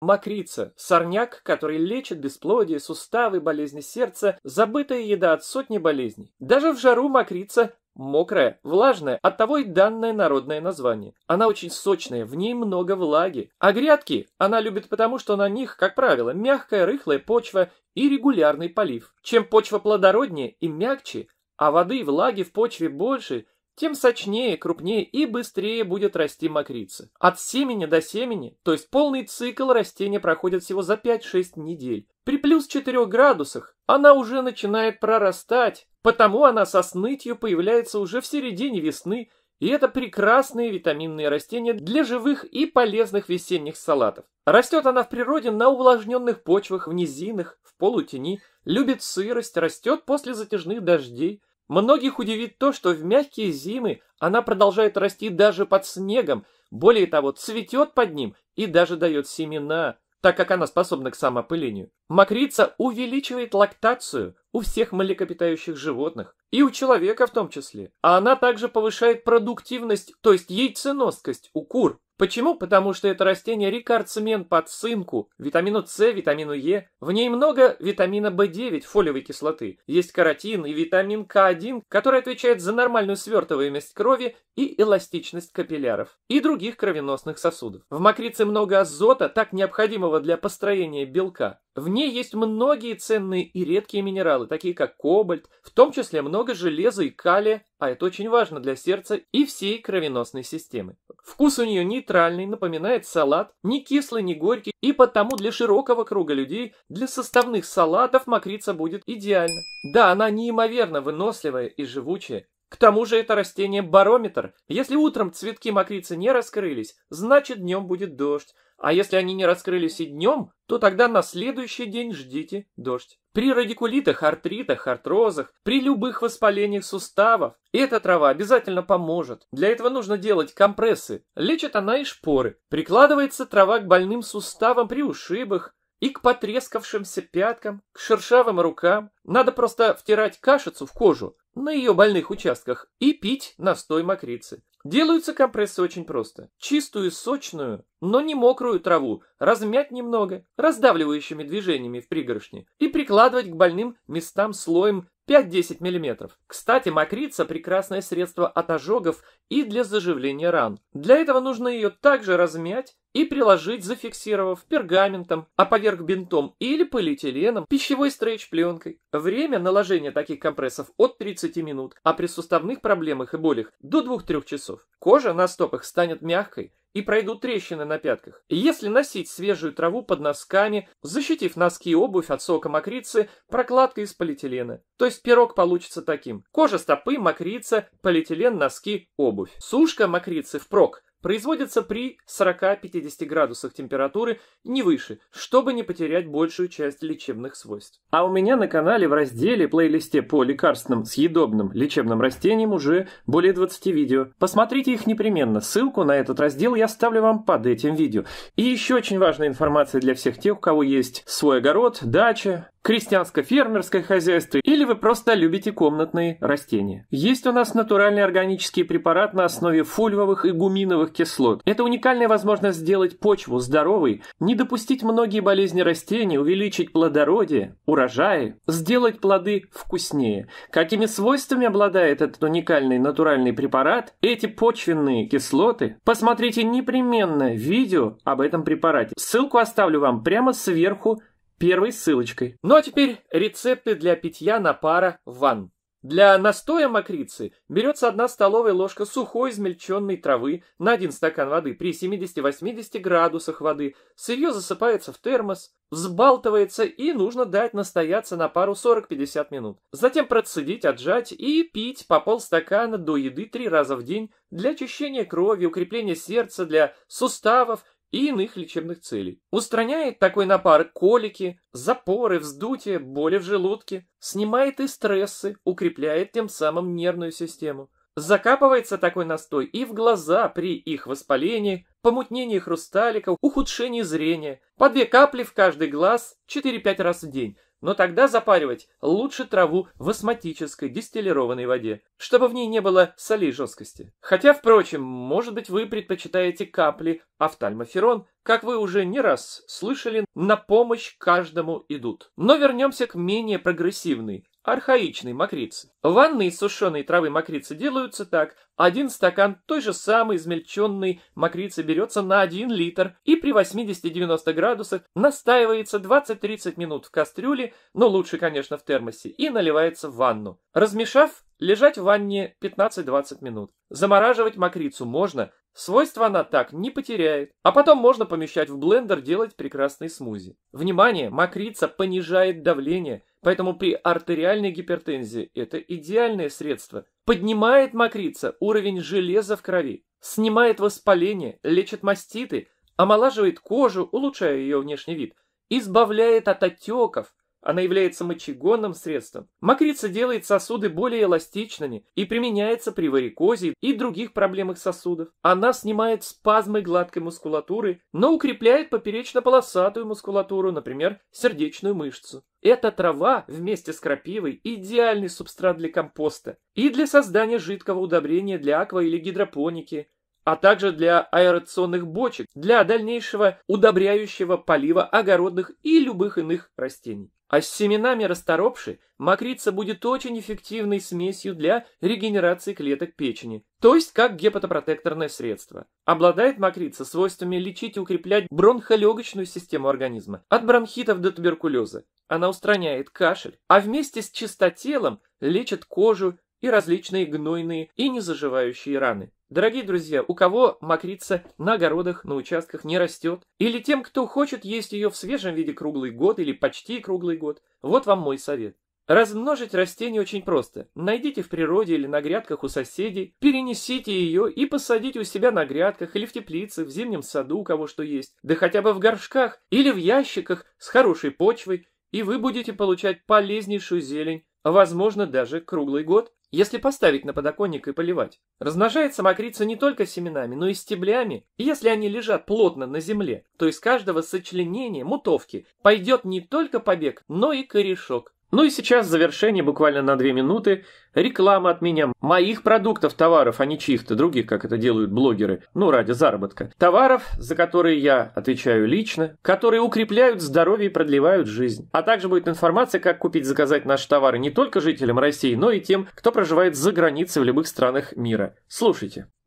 Макрица – сорняк, который лечит бесплодие, суставы, болезни сердца, забытая еда от сотни болезней. Даже в жару макрица мокрая, влажная, оттого и данное народное название. Она очень сочная, в ней много влаги. А грядки она любит потому, что на них, как правило, мягкая рыхлая почва и регулярный полив. Чем почва плодороднее и мягче, а воды и влаги в почве больше – тем сочнее, крупнее и быстрее будет расти мокрица. От семени до семени, то есть полный цикл растения проходит всего за 5-6 недель. При плюс 4 градусах она уже начинает прорастать, потому она со снытью появляется уже в середине весны, и это прекрасные витаминные растения для живых и полезных весенних салатов. Растет она в природе на увлажненных почвах, в низинах, в полутени, любит сырость, растет после затяжных дождей, Многих удивит то, что в мягкие зимы она продолжает расти даже под снегом, более того, цветет под ним и даже дает семена, так как она способна к самопылению. Макрица увеличивает лактацию у всех млекопитающих животных, и у человека в том числе. А она также повышает продуктивность, то есть яйценоскость у кур. Почему? Потому что это растение рекордсмен по цинку, витамину С, витамину Е. В ней много витамина В9, фолиевой кислоты. Есть каротин и витамин К1, который отвечает за нормальную свертываемость крови и эластичность капилляров и других кровеносных сосудов. В мокрице много азота, так необходимого для построения белка. В ней есть многие ценные и редкие минералы, такие как кобальт, в том числе много железа и калия, а это очень важно для сердца и всей кровеносной системы. Вкус у нее не нейтральный, напоминает салат, не кислый, не горький, и потому для широкого круга людей, для составных салатов мокрица будет идеально. Да, она неимоверно выносливая и живучая. К тому же это растение барометр. Если утром цветки мокрицы не раскрылись, значит днем будет дождь. А если они не раскрылись и днем, то тогда на следующий день ждите дождь. При радикулитах, артритах, артрозах, при любых воспалениях суставов эта трава обязательно поможет. Для этого нужно делать компрессы. Лечит она и шпоры. Прикладывается трава к больным суставам при ушибах, и к потрескавшимся пяткам, к шершавым рукам. Надо просто втирать кашицу в кожу на ее больных участках и пить настой мокрицы. Делаются компрессы очень просто. Чистую, сочную, но не мокрую траву размять немного, раздавливающими движениями в пригоршне, и прикладывать к больным местам слоем 5-10 мм. Кстати, мокрица – прекрасное средство от ожогов и для заживления ран. Для этого нужно ее также размять и приложить, зафиксировав пергаментом, а поверх бинтом или полиэтиленом, пищевой стрейч-пленкой. Время наложения таких компрессов от 30 минут, а при суставных проблемах и болях до 2-3 часов. Кожа на стопах станет мягкой и пройдут трещины на пятках. Если носить свежую траву под носками, защитив носки и обувь от сока мокрицы, прокладка из полиэтилена. То есть пирог получится таким. Кожа стопы, мокрица, полиэтилен, носки, обувь. Сушка мокрицы впрок – производится при 40-50 градусах температуры, не выше, чтобы не потерять большую часть лечебных свойств. А у меня на канале в разделе плейлисте по лекарственным, съедобным, лечебным растениям уже более 20 видео. Посмотрите их непременно, ссылку на этот раздел я оставлю вам под этим видео. И еще очень важная информация для всех тех, у кого есть свой огород, дача, крестьянско-фермерское хозяйство или вы просто любите комнатные растения. Есть у нас натуральный органический препарат на основе фульвовых и гуминовых кислот. Это уникальная возможность сделать почву здоровой, не допустить многие болезни растений, увеличить плодородие, урожаи, сделать плоды вкуснее. Какими свойствами обладает этот уникальный натуральный препарат, эти почвенные кислоты, посмотрите непременно видео об этом препарате. Ссылку оставлю вам прямо сверху первой ссылочкой. Ну а теперь рецепты для питья на пара ванн. Для настоя мокрицы берется 1 столовая ложка сухой измельченной травы на 1 стакан воды при 70-80 градусах воды. Сырье засыпается в термос, взбалтывается и нужно дать настояться на пару 40-50 минут. Затем процедить, отжать и пить по полстакана до еды 3 раза в день для очищения крови, укрепления сердца, для суставов и иных лечебных целей. Устраняет такой напар колики, запоры, вздутие, боли в желудке, снимает и стрессы, укрепляет тем самым нервную систему. Закапывается такой настой и в глаза при их воспалении, помутнении хрусталиков, ухудшении зрения. По две капли в каждый глаз 4-5 раз в день. Но тогда запаривать лучше траву в осматической дистиллированной воде, чтобы в ней не было солей жесткости. Хотя, впрочем, может быть вы предпочитаете капли офтальмоферон, как вы уже не раз слышали, на помощь каждому идут. Но вернемся к менее прогрессивной, архаичной мокрицы. Ванны из сушеной травы мокрицы делаются так. Один стакан той же самой измельченной мокрицы берется на 1 литр и при 80-90 градусах настаивается 20-30 минут в кастрюле, но лучше, конечно, в термосе, и наливается в ванну. Размешав, лежать в ванне 15-20 минут. Замораживать мокрицу можно, свойства она так не потеряет, а потом можно помещать в блендер делать прекрасный смузи. Внимание, мокрица понижает давление, Поэтому при артериальной гипертензии это идеальное средство. Поднимает мокрица уровень железа в крови, снимает воспаление, лечит маститы, омолаживает кожу, улучшая ее внешний вид, избавляет от отеков, она является мочегонным средством. Мокрица делает сосуды более эластичными и применяется при варикозе и других проблемах сосудов. Она снимает спазмы гладкой мускулатуры, но укрепляет поперечно-полосатую мускулатуру, например, сердечную мышцу. Эта трава вместе с крапивой идеальный субстрат для компоста и для создания жидкого удобрения для аква или гидропоники – а также для аэрационных бочек для дальнейшего удобряющего полива огородных и любых иных растений. А с семенами расторопши мокрица будет очень эффективной смесью для регенерации клеток печени, то есть как гепатопротекторное средство. Обладает мокрица свойствами лечить и укреплять бронхолегочную систему организма от бронхитов до туберкулеза. Она устраняет кашель, а вместе с чистотелом лечит кожу, и различные гнойные и незаживающие раны. Дорогие друзья, у кого мокрица на огородах, на участках не растет, или тем, кто хочет есть ее в свежем виде круглый год или почти круглый год, вот вам мой совет. Размножить растение очень просто. Найдите в природе или на грядках у соседей, перенесите ее и посадите у себя на грядках или в теплице, в зимнем саду у кого что есть, да хотя бы в горшках или в ящиках с хорошей почвой, и вы будете получать полезнейшую зелень, возможно, даже круглый год. Если поставить на подоконник и поливать, размножается мокрица не только семенами, но и стеблями. И если они лежат плотно на земле, то из каждого сочленения мутовки пойдет не только побег, но и корешок. Ну и сейчас в завершение буквально на две минуты реклама от меня моих продуктов, товаров, а не чьих-то других, как это делают блогеры, ну ради заработка. Товаров, за которые я отвечаю лично, которые укрепляют здоровье и продлевают жизнь. А также будет информация, как купить, заказать наши товары не только жителям России, но и тем, кто проживает за границей в любых странах мира. Слушайте.